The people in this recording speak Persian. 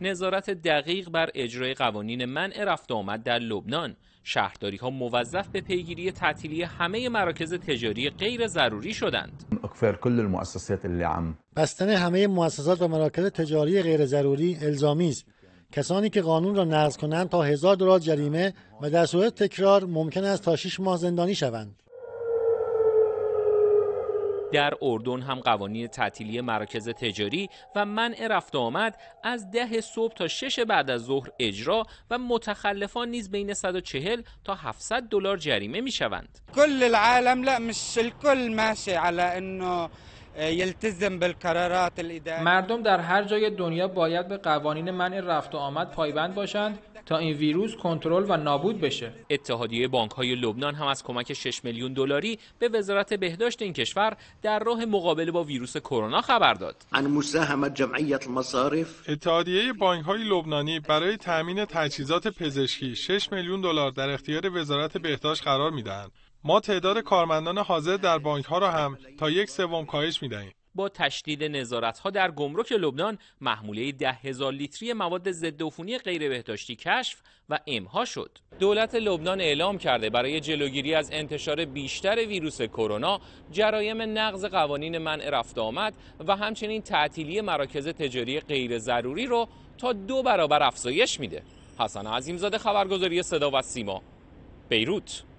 نظارت دقیق بر اجرای قوانین منع رفت آمد در لبنان شهرداری ها موظف به پیگیری تعطیلی همه مراکز تجاری غیر ضروری شدند بستن همه مؤسسات و مراکز تجاری غیر ضروری الزامی است کسانی که قانون را نقض کنند تا هزار دلار جریمه و در صورت تکرار ممکن است تا شش ماه زندانی شوند در اردن هم قوانین تعطیلی مراکز تجاری و منع رفت آمد از ده صبح تا شش بعد از ظهر اجرا و متخلفان نیز بین 140 تا 700 دلار جریمه می شوند. کل العالم لا مش الکل ماشی علی انه یلتزم بالقرارات مردم در هر جای دنیا باید به قوانین منع رفت و آمد پایبند باشند تا این ویروس کنترل و نابود بشه اتحادیه بانک های لبنان هم از کمک 6 میلیون دلاری به وزارت بهداشت این کشور در راه مقابله با ویروس کرونا خبر داد عن جمعیت المصارف اتحادیه بانک های لبنانی برای تامین تجهیزات پزشکی 6 میلیون دلار در اختیار وزارت بهداشت قرار میدهند ما تعداد کارمندان حاضر در بانک ها را هم تا یک سوم کاهش می دهیم. با تشدید ها در گمرک لبنان محموله ده هزار لیتری مواد عفونی غیر بهداشتی کشف و امها شد دولت لبنان اعلام کرده برای جلوگیری از انتشار بیشتر ویروس کرونا جرایم نقض قوانین منع رفت آمد و همچنین تعطیلی مراکز تجاری غیر ضروری رو تا دو برابر افزایش میده حسن زاده خبرگزاری صدا و سیما بیروت